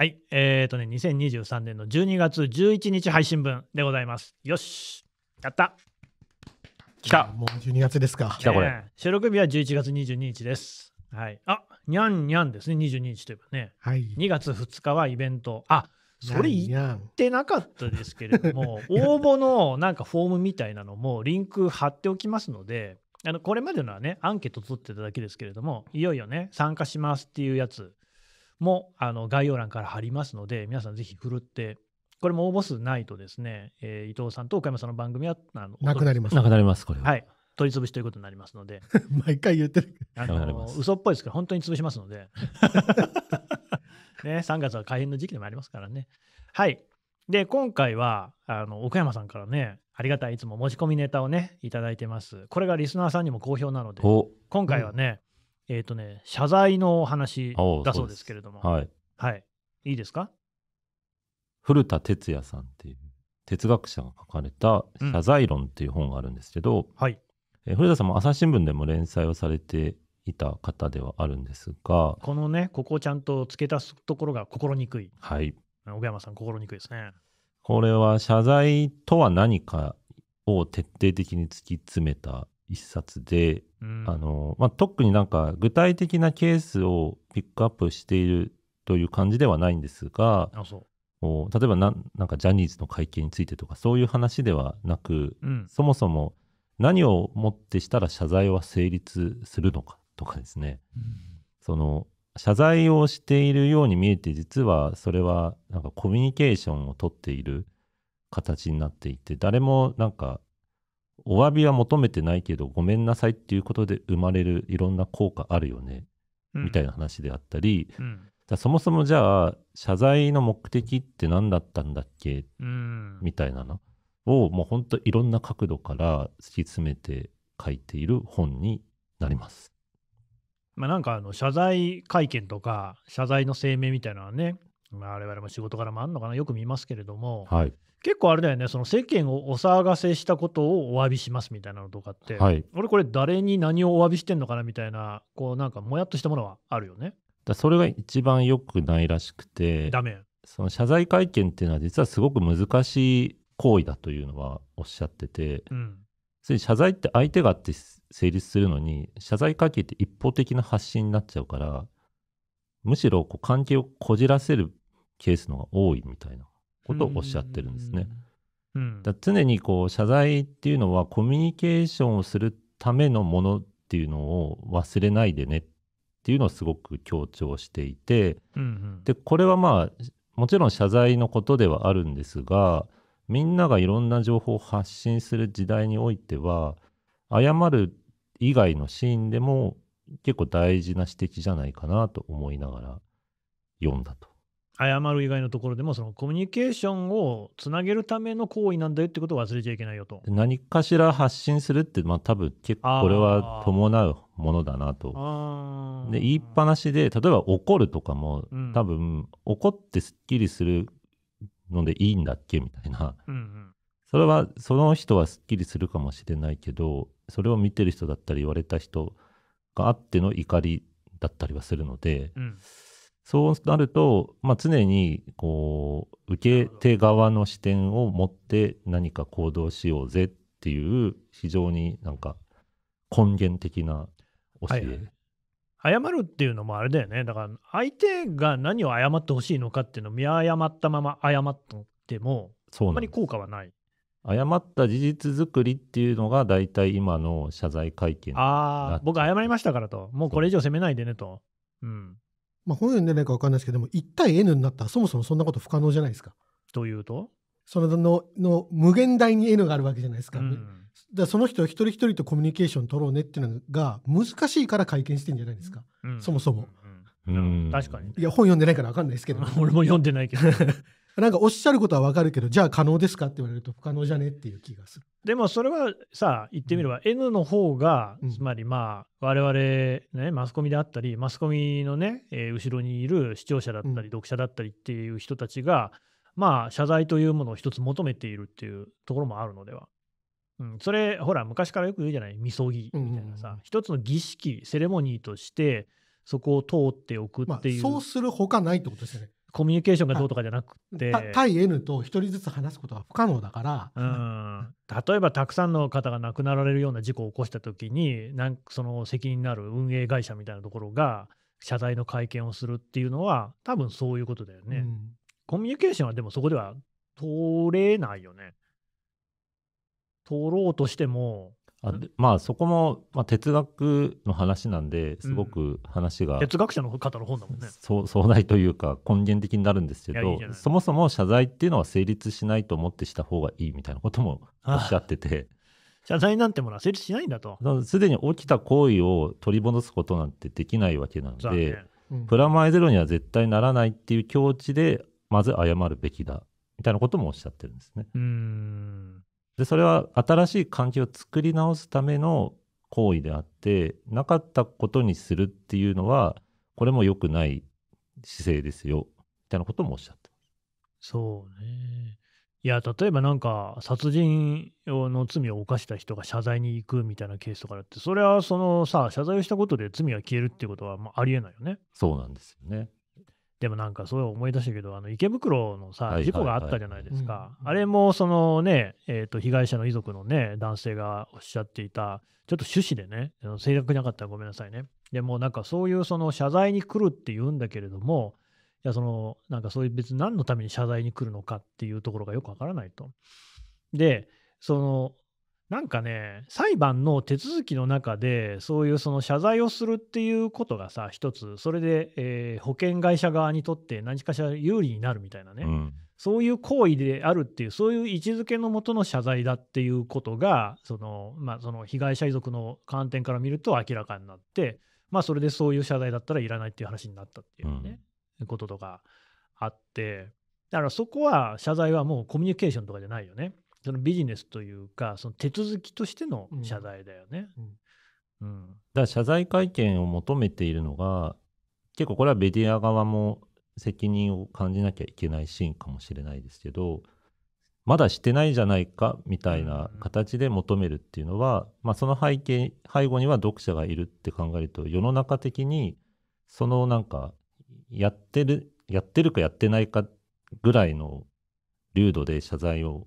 はい。えっ、ー、とね、2023年の12月11日配信分でございます。よし。やった。来た。もう12月ですか。来たこれ、収録日は11月22日です。はい。あ、にゃんにゃんですね。22日といえばね。はい。2月2日はイベント。あ、それ言ってなかったですけれども、応募のなんかフォームみたいなのもリンク貼っておきますので、あのこれまでのはね、アンケート取ってただけですけれども、いよいよね、参加しますっていうやつ、もあの概要欄から貼りますので、皆さんぜひふるって、これも応募数ないとですね、えー、伊藤さんと岡山さんの番組はあのなくなります。なくなります、これは。はい。取り潰しということになりますので。毎回言ってる。あの嘘っぽいですけど、本当に潰しますので。ね、3月は改変の時期でもありますからね。はい。で、今回は、あの、岡山さんからね、ありがたい、いつも持ち込みネタをね、いただいてます。これがリスナーさんにも好評なので、今回はね、えっ、ー、とね、謝罪のお話だそうですけれども、はい、はい。いいですか古田哲也さんっていう哲学者が書かれた「謝罪論」っていう本があるんですけど、うんはい、え古田さんも朝日新聞でも連載をされていた方ではあるんですがこのねここをちゃんと付け足すところが心にくいはい小山さん心にくいですねこれは謝罪とは何かを徹底的に突き詰めた一冊で、うん、あのまあ、特になんか具体的なケースをピックアップしているという感じではないんですが例えばなんかジャニーズの会見についてとかそういう話ではなく、うん、そもそも何をもってしたら謝罪は成立するのかとかですね、うん、その謝罪をしているように見えて実はそれはなんかコミュニケーションをとっている形になっていて誰もなんかお詫びは求めてないけど、ごめんなさいっていうことで生まれるいろんな効果あるよね、うん、みたいな話であったり、うん、じゃそもそもじゃあ、謝罪の目的って何だったんだっけ、うん、みたいなのを、もう本当いろんな角度から突き詰めて書いている本になります。まあ、なんかあの謝罪会見とか謝罪の声明みたいなのはね我々も仕事らもあるのかな、よく見ますけれども、はい、結構あれだよね、その世間をお騒がせしたことをお詫びしますみたいなのとかって、はい、俺、これ、誰に何をお詫びしてんのかなみたいな、こうなんか、もやっとしたものはあるよね。だそれが一番よくないらしくて、ダメその謝罪会見っていうのは、実はすごく難しい行為だというのはおっしゃってて、うん、それ謝罪って相手があって成立するのに、謝罪会見って一方的な発信になっちゃうから、むしろこう関係をこじらせるケースのが多いみたいなことをおっしゃってるんですね。うん、だ常にこう謝罪っていうのはコミュニケーションをするためのものっていうのを忘れないでねっていうのをすごく強調していて、うんうん、でこれはまあもちろん謝罪のことではあるんですがみんながいろんな情報を発信する時代においては謝る以外のシーンでも結構大事な指摘じゃないかなと思いながら読んだと謝る以外のところでもそのコミュニケーションをつなげるための行為なんだよってことを忘れちゃいけないよと。何かしら発信するって、まあ、多分結構これは伴うものだなと。で言いっぱなしで例えば怒るとかも、うん、多分怒ってすっきりするのでいいんだっけみたいな、うんうん、それはその人はすっきりするかもしれないけどそれを見てる人だったり言われた人があっての怒りだったりはするので。うんそうなると、まあ、常にこう受け手側の視点を持って何か行動しようぜっていう非常になんか根源的な教え、はい、謝るっていうのもあれだよねだから相手が何を謝ってほしいのかっていうのを見誤ったまま謝ってもそんまり効果はない誤った事実作りっていうのが大体今の謝罪会見ああ僕謝りましたからともうこれ以上責めないでねとうんまあ、本読んでないか分かんないですけども、1対 N になったらそもそもそんなこと不可能じゃないですか。というとそのの無限大に N があるわけじゃないですか、うん、だその人一人一人とコミュニケーション取ろうねっていうのが難しいから会見してんじゃないですか、うん、そもそも。うん、確かに。いや、本読んでないから分かんないですけど。俺も読んでないけど。なんかおっしゃることはわかるけど、じゃあ可能ですかって言われると不可能じゃねっていう気がする。でもそれはさ、言ってみれば、N の方が、つまりまあ、我々、ね、マスコミであったり、マスコミのね、えー、後ろにいる視聴者だったり、読者だったりっていう人たちが、まあ、謝罪というものを一つ求めているっていうところもあるのでは。うん、それ、ほら、昔からよく言うじゃない、みそぎみたいなさ、一つの儀式、セレモニーとして、そこを通っておくっていう。まあ、そうするほかないってことですよね。コミュニケーションがどうとかじゃなくて対 N と1人ずつ話すことは不可能だから、うん、例えばたくさんの方が亡くなられるような事故を起こした時になんその責任のある運営会社みたいなところが謝罪の会見をするっていうのは多分そういうことだよね、うん、コミュニケーションはでもそこでは通れないよね通ろうとしてもあでまあそこも、まあ、哲学の話なんですごく話が、うん、哲学者の方の本だもんね壮大というか根源的になるんですけどそもそも謝罪っていうのは成立しないと思ってした方がいいみたいなこともおっしゃってて 謝罪なんてものは成立しないんだとすでに起きた行為を取り戻すことなんてできないわけなので、うん、プラマイゼロには絶対ならないっていう境地でまず謝るべきだみたいなこともおっしゃってるんですね。うんでそれは新しい環境を作り直すための行為であってなかったことにするっていうのはこれも良くない姿勢ですよみたいなこともおっしゃってそうねいや例えばなんか殺人の罪を犯した人が謝罪に行くみたいなケースとかだってそれはそのさ謝罪をしたことで罪が消えるっていうことはまあありえないよねそうなんですよねでもなんかそう思い出したけど、あの池袋のさ、事故があったじゃないですか。あれもそのね、えー、と、被害者の遺族のね、男性がおっしゃっていた、ちょっと趣旨でね、正確なかったらごめんなさいね。でもなんかそういうその謝罪に来るって言うんだけれども、いや、その、なんかそういう別に何のために謝罪に来るのかっていうところがよくわからないと。で、その、なんかね、裁判の手続きの中で、そういうその謝罪をするっていうことがさ、一つ、それで、えー、保険会社側にとって何かしら有利になるみたいなね、うん、そういう行為であるっていう、そういう位置づけのもとの謝罪だっていうことが、そのまあ、その被害者遺族の観点から見ると明らかになって、まあ、それでそういう謝罪だったらいらないっていう話になったっていうね、うん、こととかあって、だからそこは謝罪はもうコミュニケーションとかじゃないよね。そのビジネスというかその手続きとしての謝罪だよね。うん、うん、だから謝罪会見を求めているのが結構これはメディア側も責任を感じなきゃいけないシーンかもしれないですけどまだしてないじゃないかみたいな形で求めるっていうのは、うん、まあ、その背景背後には読者がいるって考えると世の中的にそのなんかやってるやってるかやってないかぐらいの流度で謝罪を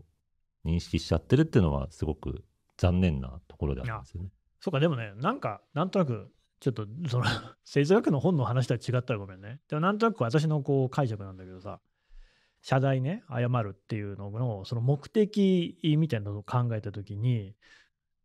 認識しちゃってるっていうのはすごく残念なところでありますよね。そうかでもねなんかなんとなくちょっとその 政治学の本の話とは違ったらごめんね。でもなんとなく私のこう解釈なんだけどさ謝罪ね謝るっていうののその目的みたいなのを考えた時に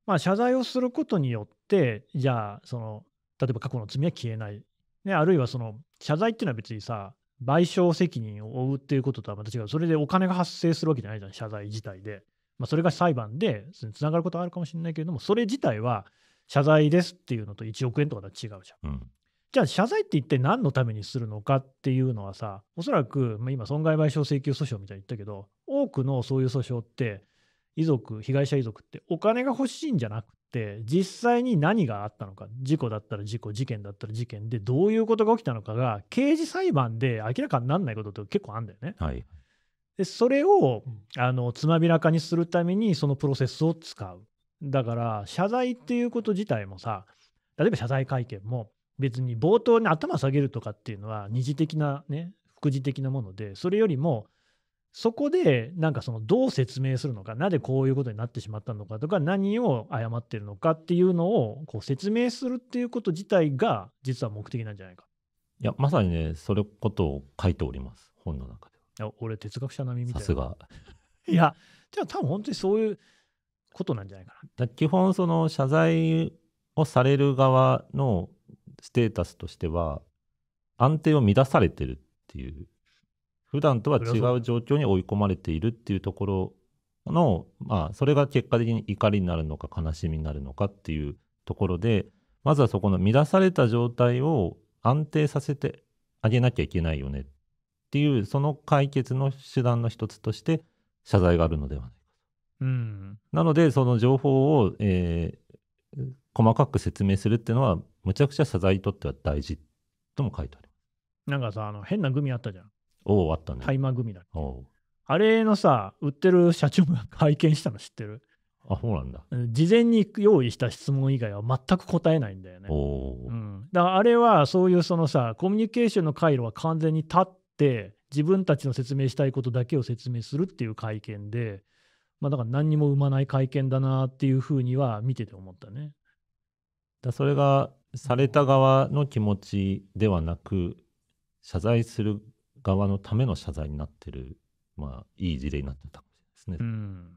まあ謝罪をすることによってじゃあその例えば過去の罪は消えない、ね、あるいはその謝罪っていうのは別にさ賠償責任を負うっていうこととはまた違う、それでお金が発生するわけじゃないじゃん、謝罪自体で。まあ、それが裁判でつながることはあるかもしれないけれども、それ自体は謝罪ですっていうのと1億円とかとは違うじゃん。うん、じゃあ、謝罪って一体何のためにするのかっていうのはさ、おそらく、まあ、今、損害賠償請求訴訟みたいに言ったけど、多くのそういう訴訟って、遺族、被害者遺族ってお金が欲しいんじゃなく、実際に何があったのか、事故だったら事故、事件だったら事件で、どういうことが起きたのかが、刑事裁判で明らかにならないことって結構あるんだよね。はい、でそれをあのつまびらかにするために、そのプロセスを使う。だから、謝罪っていうこと自体もさ、例えば謝罪会見も、別に冒頭に頭下げるとかっていうのは、二次的なね、副次的なもので、それよりも、そこで、なんかその、どう説明するのか、なぜこういうことになってしまったのかとか、何を誤ってるのかっていうのを、こう、説明するっていうこと自体が、実は目的なんじゃないか。いや、まさにね、それことを書いております、本の中では。いや、俺、哲学者並みみたいな。さすが。いや、じゃあ多分本当にそういうことなんじゃないかな。か基本、その、謝罪をされる側のステータスとしては、安定を乱されてるっていう普段とは違う状況に追い込まれているっていうところの、まあ、それが結果的に怒りになるのか悲しみになるのかっていうところで、まずはそこの乱された状態を安定させてあげなきゃいけないよねっていう、その解決の手段の一つとして、謝罪があるのではないかと。うん、なので、その情報を、えー、細かく説明するっていうのは、むちゃくちゃ謝罪にとっては大事とも書いてあります。なんかさ、あの変なグミあったじゃん。おお、あったね。大麻組だおあれのさ、売ってる社長も拝見したの知ってるあ、そうなんだ。事前に用意した質問以外は全く答えないんだよね。おうん、だからあれはそういうそのさコミュニケーションの回路は完全に立って自分たちの説明したいことだけを説明するっていう会見で、まあ、だから何にも生まない会見だなっていうふうには見てて思ったね。だそれが、された側の気持ちではなく、謝罪する側のための謝罪になってる、まあ、いい事例になってたかもしれないですね。うん、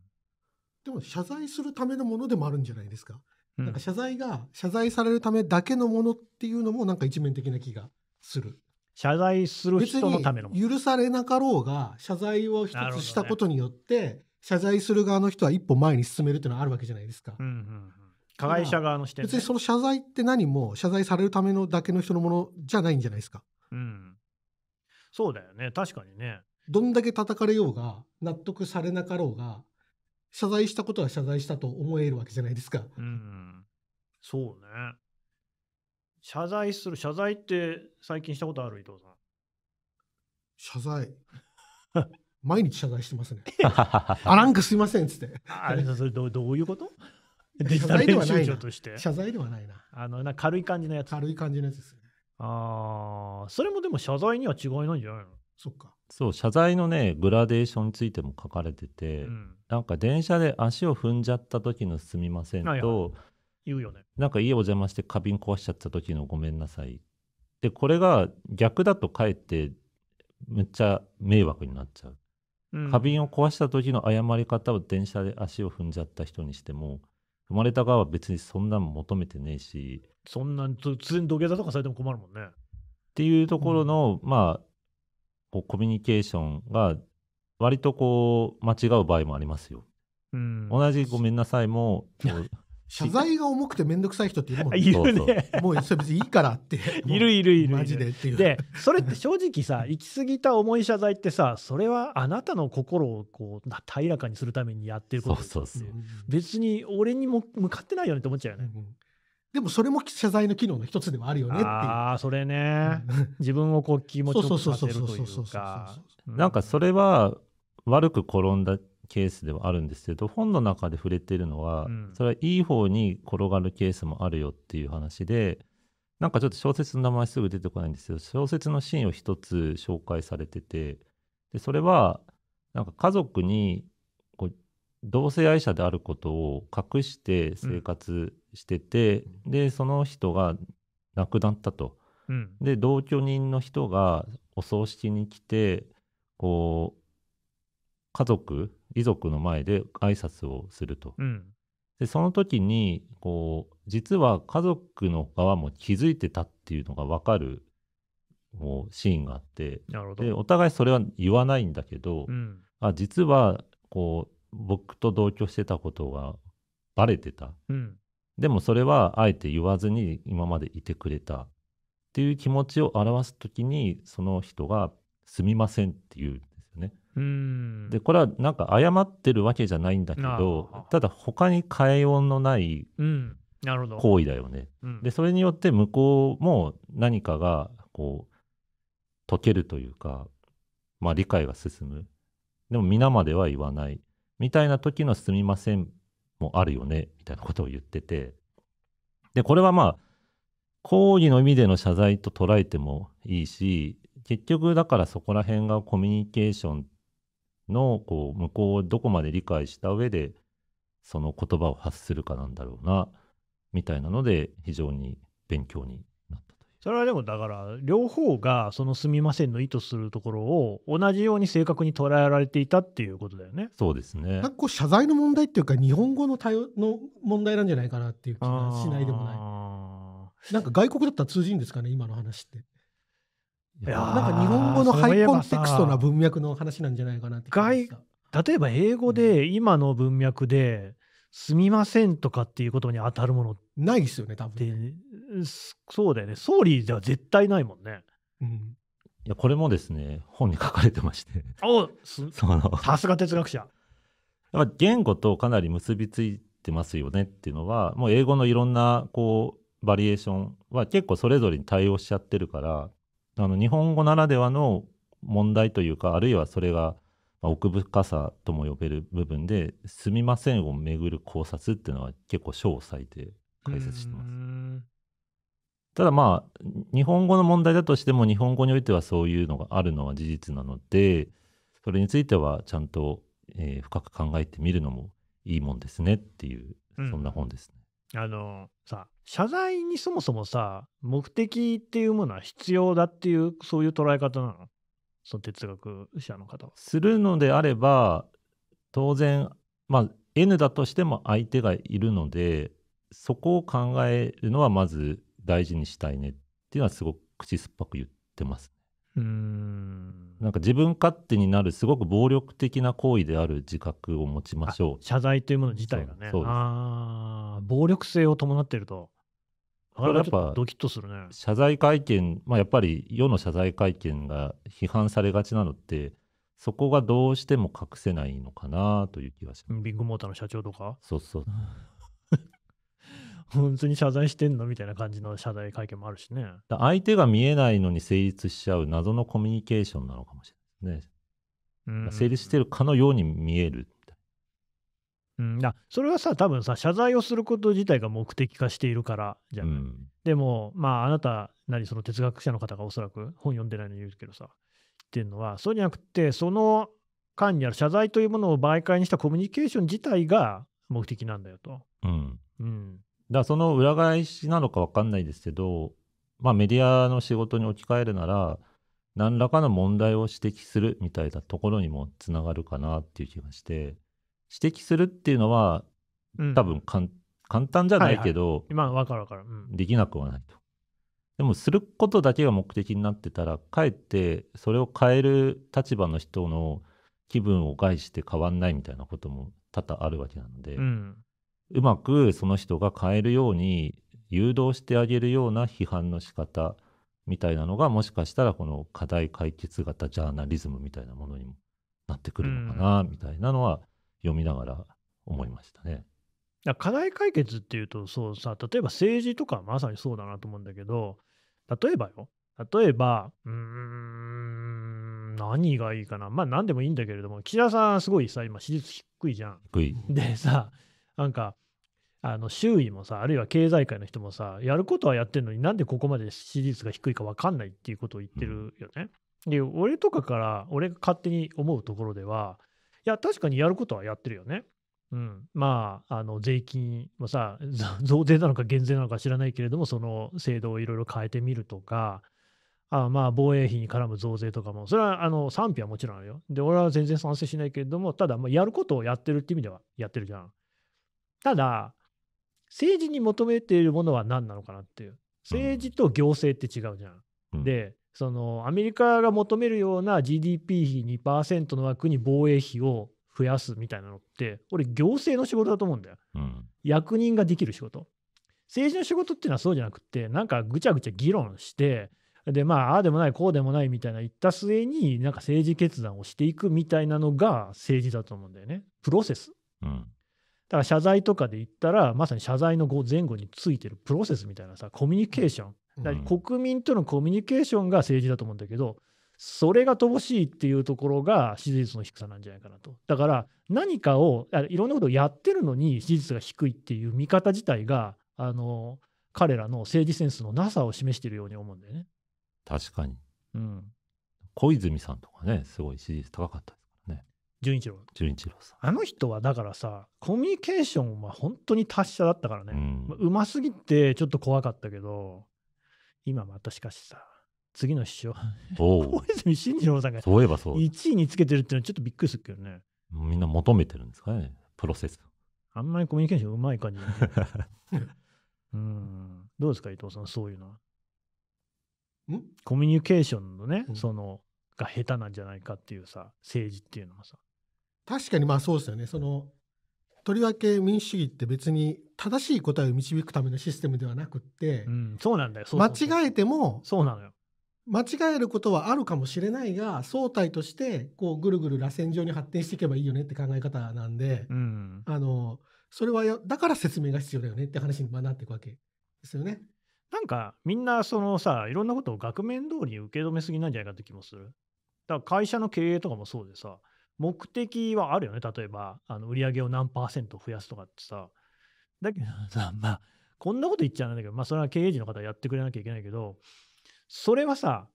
でも謝罪するためのものでもあるんじゃないですか。うん、なんか謝罪が謝罪されるためだけのものっていうのもなんか一面的な気がする。謝罪する人のためのもの。許されなかろうが謝罪を一つしたことによって、ね、謝罪する側の人は一歩前に進めるっていうのはあるわけじゃないですか。うんうん加害者側の視点、ね、別にその謝罪って何も謝罪されるためのだけの人のものじゃないんじゃないですかそうだよね確かにねどんだけ叩かれようが納得されなかろうが謝罪したことは謝罪したと思えるわけじゃないですか。うん、そうね謝罪する謝罪って最近したことある伊藤さん謝罪 毎日謝罪してますね あなんかすいませんっつってあれそれどどういうことデジではない長謝罪ではないなあのな軽い感じのやつ軽い感じのやつですああ、それもでも謝罪には違いないんじゃないのそっか。そう、謝罪のね、グラデーションについても書かれてて、うん、なんか電車で足を踏んじゃった時のすみませんと、はいはい、言うよね。なんか家お邪魔して花瓶壊しちゃった時のごめんなさい。で、これが逆だとかえって、めっちゃ迷惑になっちゃう。花瓶を壊した時の謝り方を電車で足を踏んじゃった人にしても、生まれた側は別にそんなん求めてねえし。そんな突然土下座とかされても困るもんね。っていうところの、うん、まあ、こうコミュニケーションが割とこう間違う場合もありますよ。うん、同じ「ごめんなさいも」も 謝罪が重くて面倒くさい人っているもんね。いるね。もうそれ別にいいからって。いるいるいるマジでっていう。で、それって正直さ、行き過ぎた重い謝罪ってさ、それはあなたの心をこう平らかにするためにやってることそうそうそう。別に俺にも向かってないよねって思っちゃうよね。うんうんでもそれも謝罪の機能の一つでもあるよねっていう。ああ、それね。自分をこう気持ちよくさてるというか。なんかそれは悪く転んだケースではあるんですけど本の中で触れてるのは、うん、それはいい方に転がるケースもあるよっていう話でなんかちょっと小説の名前すぐ出てこないんですけど小説のシーンを一つ紹介されててでそれはなんか家族にこう同性愛者であることを隠して生活してて、うん、でその人が亡くなったと。うん、で同居人の人がお葬式に来てこう家族遺族の前で挨拶をすると。うん、でその時にこう実は家族の側も気づいてたっていうのが分かるもうシーンがあってでお互いそれは言わないんだけど、うん、あ実はこう僕と同居してたことがバレてた、うん、でもそれはあえて言わずに今までいてくれたっていう気持ちを表す時にその人が「すみません」っていうよね。でこれはなんか謝ってるわけじゃないんだけどただ他に変えようのない行為だよね。うん、でそれによって向こうも何かがこう解けるというか、まあ、理解が進むでも皆までは言わないみたいな時の「すみません」もあるよねみたいなことを言っててでこれはまあ抗議の意味での謝罪と捉えてもいいし結局だからそこら辺がコミュニケーションのこう向こうをどこまで理解した上でその言葉を発するかなんだろうなみたいなので非常に勉強になったというそれはでもだから両方がその「すみません」の意図するところを同じように正確に捉えられていたっていうことだよね。そうですねなんかこう謝罪の問題っていうか日本語の対応の問題なんじゃないかなっていう気がしないでもない。なんか外国だったら通じるんですかね今の話って。いやなんか日本語のハイコンテクストな文脈の話なんじゃないかなって例えば英語で今の文脈で「すみません」とかっていうことに当たるものないですよね多分ねそうだよね総理では絶対ないもんね、うん、いやこれもですね本に書かれてましてお すそのさすが哲学者やっぱ言語とかなり結びついてますよねっていうのはもう英語のいろんなこうバリエーションは結構それぞれに対応しちゃってるからあの日本語ならではの問題というかあるいはそれが奥深さとも呼べる部分で「すみません」をめぐる考察っていうのは結構章を割いて解説してますただまあ日本語の問題だとしても日本語においてはそういうのがあるのは事実なのでそれについてはちゃんと、えー、深く考えてみるのもいいもんですねっていう、そんな本ですね。あのさ、謝罪にそもそもさ、目的っていうものは必要だっていう、そういう捉え方なのその哲学者の方は。するのであれば、当然、まあ、N だとしても相手がいるので、そこを考えるのはまず大事にしたいねっていうのはすごく口酸っぱく言ってますうんなんか自分勝手になるすごく暴力的な行為である自覚を持ちましょう謝罪というもの自体がねそうあ暴力性を伴っているとこれやっぱドキッとするね謝罪会見、まあ、やっぱり世の謝罪会見が批判されがちなのってそこがどうしても隠せないのかなという気がしますビッグモーターの社長とかそうそう本当に謝罪してんのみたいな感じの謝罪会見もあるしね。相手が見えないのに成立しちゃう謎のコミュニケーションなのかもしれないですね。うん、成立してるかのように見えるうん、あそれはさ多分さ謝罪をすること自体が目的化しているからじゃない、うん、でもまああなたなりその哲学者の方がおそらく本読んでないのに言うけどさっていうのはそうじゃなくてその間にある謝罪というものを媒介にしたコミュニケーション自体が目的なんだよと。うん、うんだその裏返しなのか分かんないですけど、まあ、メディアの仕事に置き換えるなら何らかの問題を指摘するみたいなところにもつながるかなっていう気がして指摘するっていうのは、ん、多分簡単じゃないけど、はいはい、今分かる分かる、うん、できなくはないと。でもすることだけが目的になってたらかえってそれを変える立場の人の気分を害して変わんないみたいなことも多々あるわけなので、うん、うまくその人が変えるように誘導してあげるような批判の仕方みたいなのがもしかしたらこの課題解決型ジャーナリズムみたいなものにもなってくるのかなみたいなのは読みながら思いましたね。課題解決っていうとそうさ例えば政治とかまさにそうだなと思うんだけど例えばよ例えばうん何がいいかなまあ何でもいいんだけれども岸田さんすごいさ今支持率低いじゃん。低い。でさなんか、あの周囲もさ、あるいは経済界の人もさ、やることはやってるのになんでここまで支持率が低いか分かんないっていうことを言ってるよね。で、俺とかから、俺が勝手に思うところでは、いや、確かにやることはやってるよね。うん、まあ、あの税金もさ、増税なのか減税なのか知らないけれども、その制度をいろいろ変えてみるとか、あまあ防衛費に絡む増税とかも、それはあの賛否はもちろんあるよ。で、俺は全然賛成しないけれども、ただ、やることをやってるって意味ではやってるじゃん。ただ、政治に求めているものは何なのかなっていう。政治と行政って違うじゃん。うん、で、そのアメリカが求めるような GDP 比2%の枠に防衛費を増やすみたいなのって、俺、行政の仕事だと思うんだよ。うん、役人ができる仕事。政治の仕事っていうのはそうじゃなくて、なんかぐちゃぐちゃ議論して、で、まあ、ああでもない、こうでもないみたいな言った末に、なんか政治決断をしていくみたいなのが政治だと思うんだよね。プロセス。うん、だから謝罪とかで言ったら、まさに謝罪の前後についてるプロセスみたいなさ、コミュニケーション。だ国民とのコミュニケーションが政治だと思うんだけど、それが乏しいっていうところが支持率の低さなんじゃないかなと。だから何かをいろんなことをやってるのに支持率が低いっていう見方自体があの彼らの政治センスのなさを示しているように思うんだよね。確かに。うん、小泉さんとかねすごい支持率高かった純一郎純一郎さんあの人はだからさコミュニケーションは本当に達者だったからねうますぎてちょっと怖かったけど今またしかしさ次の師匠大 泉進次郎さんがそういえばそう1位につけてるっていうのはちょっとびっくりするけどねみんな求めてるんですかねプロセスあんまりコミュニケーションうまい感じ、ね、うんどうですか伊藤さんそういうのはコミュニケーションのね、うん、そのが下手なんじゃないかっていうさ政治っていうのもさ確かにまあそうですよね。そのとりわけ民主主義って別に正しい答えを導くためのシステムではなくって、うん、そうなんだよ間違えてもそうなのよ間違えることはあるかもしれないが総体としてこうぐるぐる螺旋状に発展していけばいいよねって考え方なんで、うん、あのそれはだから説明が必要だよねって話になっていくわけですよね。なんかみんなそのさいろんなことを額面通りに受け止めすぎなんじゃないかって気もする。だから会社の経営とかもそうでさ目的はあるよね。例えば、あの売り上げを何パーセント増やすとかってさ。だけどさ、まあ、こんなこと言っちゃうんだけど、まあ、それは経営陣の方はやってくれなきゃいけないけど、それはさ、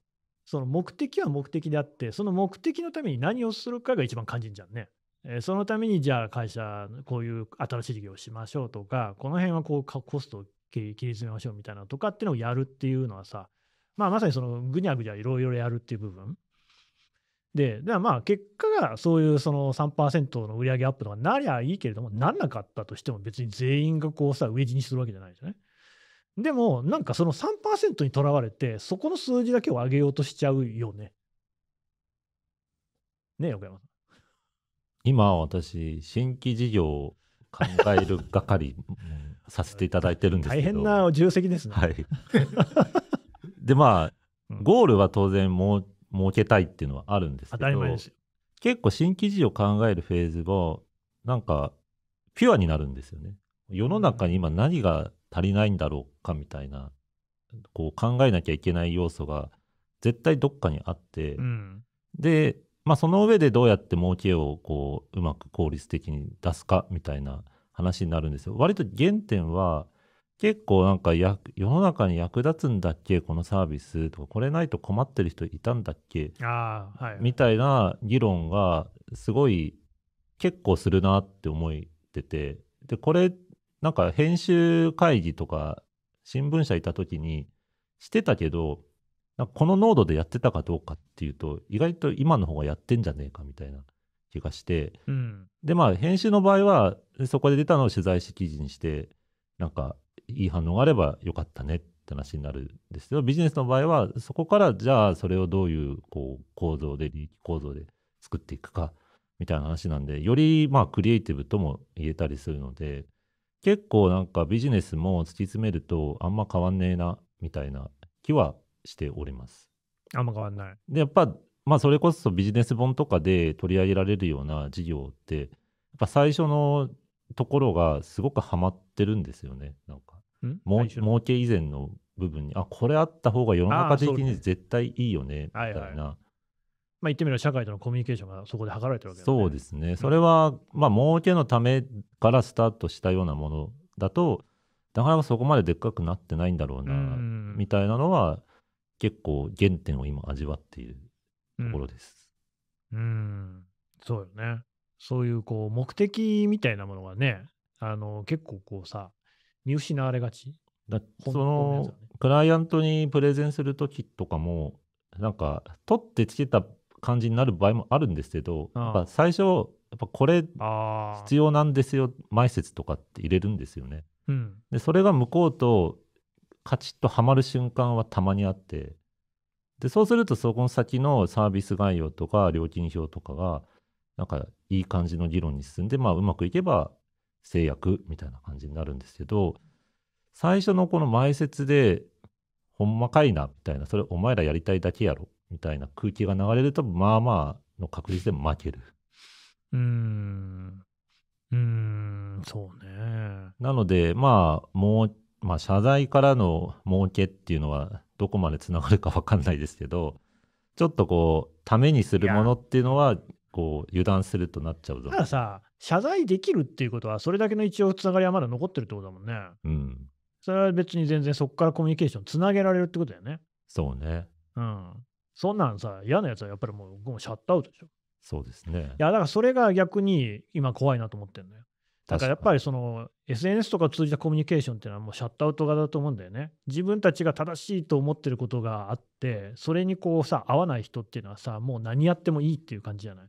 その目的は目的であって、その目的のために何をするかが一番肝心じゃんね。えそのために、じゃあ会社、こういう新しい事業をしましょうとか、この辺はこうコストを切り詰めましょうみたいなとかっていうのをやるっていうのはさ、まあ、まさにそのぐにゃぐにゃいろいろやるっていう部分。で、でまあ結果がそういうその3%の売上アップとかなりゃいいけれども、なんなかったとしても別に全員がこうさ、飢え死にするわけじゃないですよね。でも、なんかその3%にとらわれて、そこの数字だけを上げようとしちゃうよね。ねえ、横山さん。今、私、新規事業を考える係させていただいてるんですけど。大変な重責ですね。はい。で、まあ、ゴールは当然もう儲けたいっていうのはあるんですけど結構新記事を考えるフェーズはなんかピュアになるんですよね。世の中に今何が足りないんだろうかみたいなこう考えなきゃいけない要素が絶対どっかにあって、うん、で、まあ、その上でどうやって儲けをこううまく効率的に出すかみたいな話になるんですよ。割と原点は結構なんかや世の中に役立つんだっけこのサービスとかこれないと困ってる人いたんだっけあ、はい、みたいな議論がすごい結構するなって思っててでこれなんか編集会議とか新聞社いた時にしてたけどこの濃度でやってたかどうかっていうと意外と今の方がやってんじゃねえかみたいな気がして、うん、でまあ編集の場合はそこで出たのを取材して記事にしてなんかいい反応があればよかったねって話になるんですけどビジネスの場合はそこからじゃあそれをどういうこう構造で利益構造で作っていくかみたいな話なんでよりまあクリエイティブとも言えたりするので結構なんかビジネスも突き詰めるとあんま変わんねえなみたいな気はしております。あんま変わんない。でやっぱまあそれこそビジネス本とかで取り上げられるような事業ってやっぱ最初のところがすごくハマってるんですよねなんか。もう儲け以前の部分に、あ、これあった方が世の中的に絶対いいよね、みたいな。はいはいまあ、言ってみれば社会とのコミュニケーションがそこで図られてるわけ、ね、そうですね、それは、うん、まあ儲けのためからスタートしたようなものだと、なかなかそこまででっかくなってないんだろうな、みたいなのは、結構原点を今、味わっているところです。うん、うんそうよね。そういうこう目的みたいなものがね、あの結構こうさ、見失われがち。だその、クライアントにプレゼンするときとかも、なんか、取ってつけた感じになる場合もあるんですけど、やっぱ最初、やっぱこれ必要なんですよ、前説とかって入れるんですよね。うん、でそれが向こうとカチッとはまる瞬間はたまにあってでそうするとそこの先のサービス概要とか料金表とかがなんかいい感じの議論に進んで、まあ、うまくいけば制約みたいな感じになるんですけど、最初のこの前説で、ほんまかいな、みたいな、それお前らやりたいだけやろ、みたいな空気が流れると、まあまあの確率で負ける。うーん。うーん、そうね。なので、まあ、もう、まあ、謝罪からの儲けっていうのは、どこまでつながるか分かんないですけど、ちょっとこう、ためにするものっていうのは、こう油断するとなっちゃうぞだからさ謝罪できるっていうことはそれだけの一応つながりはまだ残ってるってことだもんねうんそれは別に全然そこからコミュニケーションつなげられるってことだよねそうねうんそんなんさ嫌なやつはやっぱりもうもうシャットアウトでしょそうですねいやだからそれが逆に今怖いなと思ってるのよだからやっぱりその SNS とかを通じたコミュニケーションっていうのはもうシャットアウト型だと思うんだよね。自分たちが正しいと思ってることがあって、それにこうさ、合わない人っていうのはさ、もう何やってもいいっていう感じじゃない。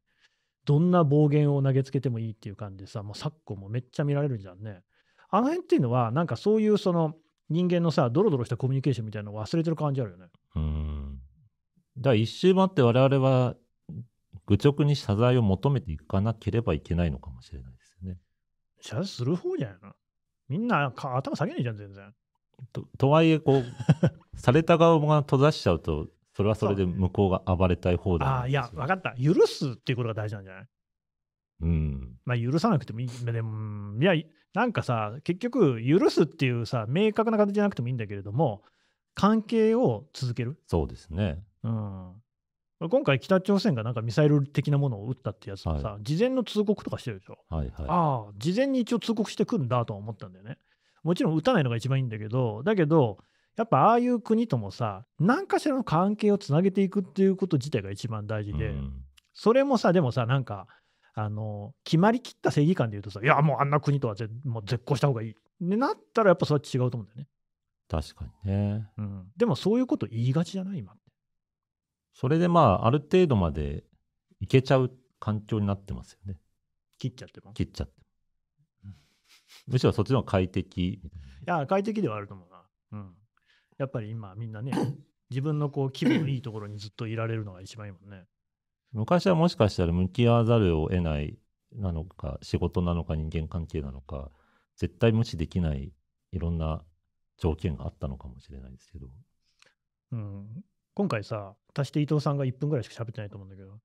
どんな暴言を投げつけてもいいっていう感じでさ、もう昨今もめっちゃ見られるじゃんね。あの辺っていうのは、なんかそういうその人間のさ、ドロドロしたコミュニケーションみたいなの忘れてる感じあるよね。うん。だから一周回って我々は愚直に謝罪を求めていかなければいけないのかもしれないですよね。謝罪する方じゃないのみんな頭下げないじゃん、全然。ととはいえ、こう、された側が閉ざしちゃうと、それはそれで向こうが暴れたい方だ、ね、ああ、いや、分かった。許すっていうことが大事なんじゃないうん。まあ、許さなくてもいい。でも、いや、なんかさ、結局、許すっていうさ、明確な形じゃなくてもいいんだけれども、関係を続ける。そうですね。うん。今回、北朝鮮がなんかミサイル的なものを撃ったってやつもさ、はい、事前の通告とかしてるでしょ。はいはい、ああ、事前に一応通告してくるんだと思ったんだよね。もちろん撃たないのが一番いいんだけど、だけど、やっぱああいう国ともさ、何かしらの関係をつなげていくっていうこと自体が一番大事で、うん、それもさ、でもさ、なんか、あの決まりきった正義感でいうとさ、いや、もうあんな国とはぜもう絶交した方がいいってなったら、やっぱそれは違うと思うんだよね。確かにね。うん、でもそういうこと言いがちじゃない今って。それでまあ、ある程度までいけちゃう環境になってますよね。切っちゃっても。切っちゃっても。むしろそっちの方が快適。いや、快適ではあると思うな。うん。やっぱり今みんなね、自分のこう気分のいいところにずっといられるのが一番いいもんね。昔はもしかしたら向き合わざるを得ないなのか、仕事なのか人間関係なのか、絶対無視できないいろんな条件があったのかもしれないですけど。うん、今回さ、足して伊藤さんが1分ぐらいしか喋ってないと思うんだけど。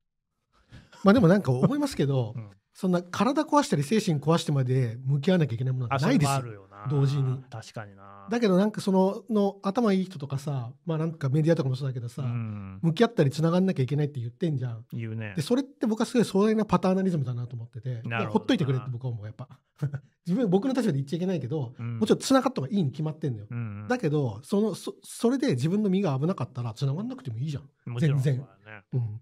まあでもなんか思いますけど、うんそんな体壊したり精神壊してまで向き合わなきゃいけないものはないですよ同時に確かになだけどなんかそのの頭いい人とかさまあなんかメディアとかもそうだけどさ、うん、向き合ったりつながんなきゃいけないって言ってんじゃん言うねでそれって僕はすごい壮大なパターナリズムだなと思っててほっといてくれって僕は思うやっぱ 自分僕の立場で言っちゃいけないけど、うん、もちろんつながった方がいいに決まってんのよ、うん、だけどそのそそれで自分の身が危なかったらつながんなくてもいいじゃん全然、ね、うん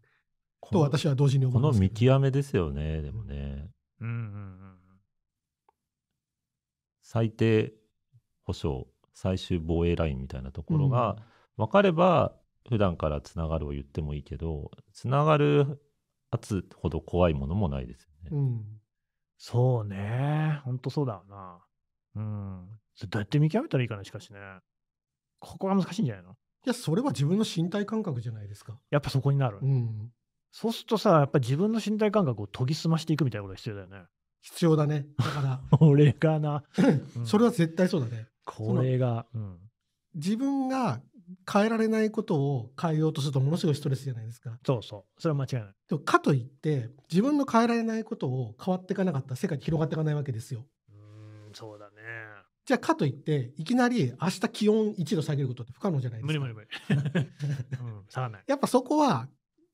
と私は同時に思いますこの見極めですよね、でもね。うんうんうん、最低保障、最終防衛ラインみたいなところが、分かれば、普段からつながるを言ってもいいけど、つながる圧ほど怖いものもないですよね。うん、そうね。ほんとそうだよな。うん。どうやって見極めたらいいかな、しかしね。ここが難しいんじゃないのいや、それは自分の身体感覚じゃないですか。やっぱそこになる。うん。そうするとさ、やっぱり自分の身体感覚を研ぎ澄ましていくみたいなことが必要だよね。必要だね。だから。俺がな、それは絶対そうだね。これが、うん。自分が変えられないことを変えようとするとものすごいストレスじゃないですか。そうそう。それは間違いない。かといって、自分の変えられないことを変わっていかなかったら世界に広がっていかないわけですよ。うん、そうだね。じゃあかといって、いきなり明日気温1度下げることって不可能じゃないですか。無理無理無理。うん、下がらない。やっぱそこは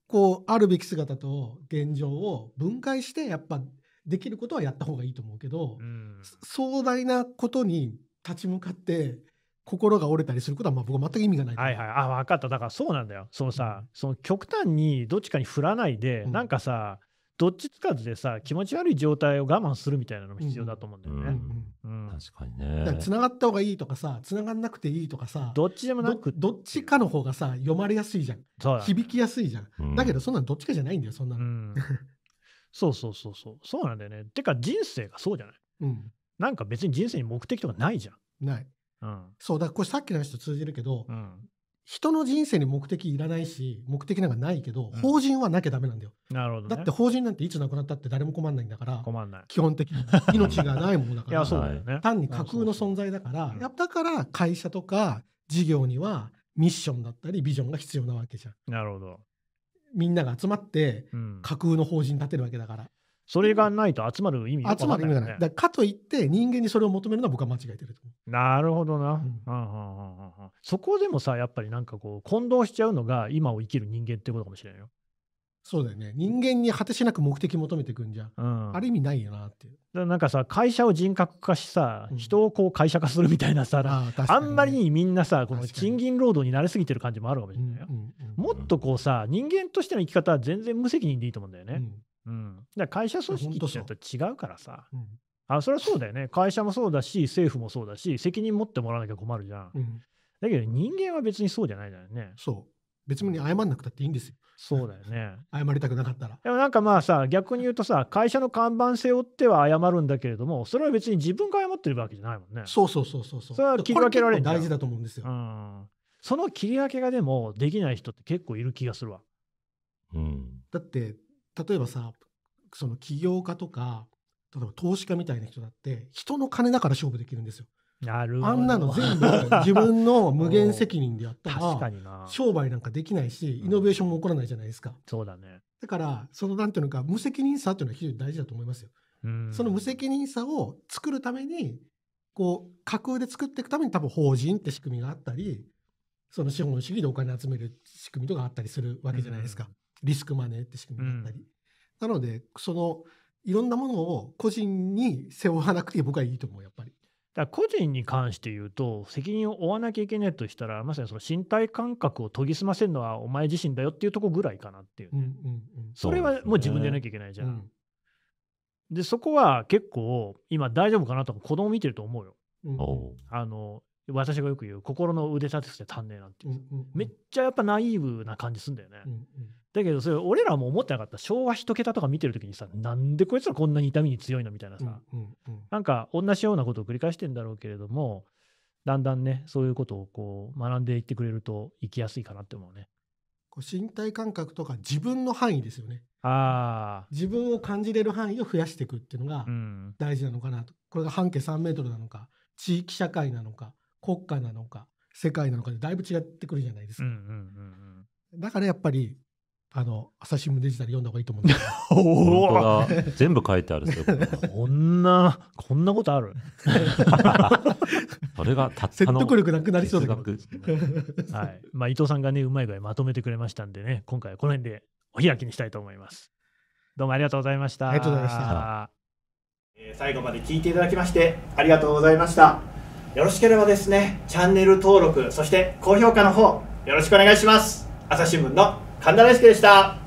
こうあるべき姿と現状を分解してやっぱできることはやった方がいいと思うけど、うん、壮大なことに立ち向かって心が折れたりすることはまあ僕は全く意味がない。はいはい、あ分かっただからそうなんだよそのさ、うん、その極端にどっちかに振らないで、うん、なんかさどっちつかずでさ気持ち悪い状態を我慢するみたいなのも必要だと思うんだよね。確かにね。つながった方がいいとかさつながんなくていいとかさどっちでもなくどっちかの方がさ読まれやすいじゃん響きやすいじゃん、うん、だけどそんなのどっちかじゃないんだよそんなの。うん、そうそうそうそうそうなんだよね。てか人生がそうじゃない、うん、なんか別に人生に目的とかないじゃん。ない。うん、そうだからこれさっきの話と通じるけど、うん、人の人生に目的いらないし目的なんかないけど、うん、法人はなきゃダメなんだよなるほど、ね、だって法人なんていつなくなったって誰も困んないんだから困んない基本的に命がないものだから そうだよ、ね、単に架空の存在だからやだから会社とか事業にはミッションだったりビジョンが必要なわけじゃんなるほどみんなが集まって架空の法人立てるわけだから、それがないと集まる意味が、ね、集まる意味がない。だかといって人間にそれを求めるのは僕は間違えてるとなるほどな、うんそこでもさ、やっぱりなんかこう、混同しちゃうのが今を生きる人間ってことかもしれないよ。そうだよね。人間に果てしなく目的求めていくんじゃ、うん、ある意味ないよなっていう。だなんかさ、会社を人格化しさ、人をこう会社化するみたいなさ、ああんまりにみんなさ、この賃金労働に慣れすぎてる感じもあるかもしれないよ。もっとこうさ、人間としての生き方は全然無責任でいいと思うんだよね。うんうん、だ会社組織ってやったら違うからさ、うん、あそれはそうだよね会社もそうだし政府もそうだし責任持ってもらわなきゃ困るじゃん、うん、だけど人間は別にそうじゃないじゃんねそう別に謝んなくたっていいんですよそうだよね 謝りたくなかったらでもなんかまあさ逆に言うとさ会社の看板背負っては謝るんだけれどもそれは別に自分が謝ってるわけじゃないもんねそうそうそうそうそうそれは切り分けられる大事だと思うんですよ、うん、その切り分けがでもできない人って結構いる気がするわ、うん、だって例えばさその起業家とか例えば投資家みたいな人だって人の金だから勝負できるんですよ。なるほどあんなの全部自分の無限責任でやったら商売なんかできないしイノベーションも起こらないじゃないですか。うん、そうだねだからそのなんていうのか無責任さっていうのは非常に大事だと思いますよ。その無責任さを作るためにこう架空で作っていくために多分法人って仕組みがあったりその資本主義でお金集める仕組みとかあったりするわけじゃないですか。うんリスクマネーって仕組みだったり、うん、なのでそのいろんなものを個人に背負わなくて僕はいいと思うやっぱり。だ個人に関して言うと責任を負わなきゃいけないとしたらまさにその身体感覚を研ぎ澄ませるのはお前自身だよっていうとこぐらいかなっていうね、うんうん、それはもう自分でやなきゃいけないじゃん。うん、でそこは結構今大丈夫かなと子供見てると思うよ。あの私がよく言う心の腕立て伏せ足んねえなんていう,、めっちゃやっぱナイーブな感じすんだよね。だけどそれ俺らも思ってなかった昭和1桁とか見てる時にさなんでこいつらこんなに痛みに強いのみたいなさ、うんうんうん、なんか同じようなことを繰り返してんだろうけれどもだんだんねそういうことをこう学んでいってくれると生きやすいかなって思うね。身体感覚とか自分の範囲ですよねあ自分を感じれる範囲を増やしていくっていうのが大事なのかなと、うん、これが半径3メートルなのか地域社会なのか国家なのか世界なのかでだいぶ違ってくるじゃないですか、うんうんうんうん、だからやっぱりあの、朝日新聞デジタル読んだ方がいいと思うんですおお全部書いてあるこんな、こんなことあるそれがたったの説得力なくなりそうだはい。まあ、伊藤さんがね、うまい具合まとめてくれましたんでね、今回はこの辺でお開きにしたいと思います。どうもありがとうございました。ありがとうございました。最後まで聞いていただきまして、ありがとうございました。よろしければですね、チャンネル登録、そして高評価の方、よろしくお願いします。朝日新聞の神田大輔でした